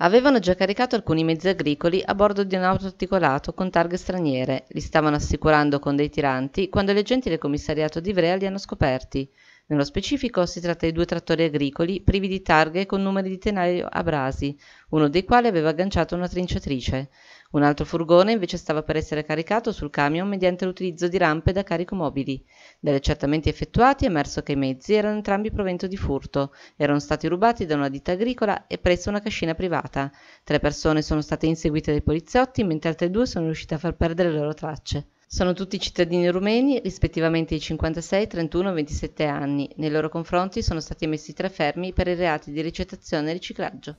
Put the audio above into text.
Avevano già caricato alcuni mezzi agricoli a bordo di un auto articolato con targhe straniere, li stavano assicurando con dei tiranti quando gli agenti del commissariato di Ivrea li hanno scoperti. Nello specifico si tratta di due trattori agricoli privi di targhe con numeri di tenaio a brasi, uno dei quali aveva agganciato una trinciatrice. Un altro furgone invece stava per essere caricato sul camion mediante l'utilizzo di rampe da carico mobili. Dagli accertamenti effettuati è emerso che i mezzi erano entrambi provento di furto, erano stati rubati da una ditta agricola e presso una cascina privata. Tre persone sono state inseguite dai poliziotti, mentre altre due sono riuscite a far perdere le loro tracce. Sono tutti cittadini rumeni, rispettivamente di 56, 31 e 27 anni. Nei loro confronti sono stati emessi tre fermi per i reati di ricettazione e riciclaggio.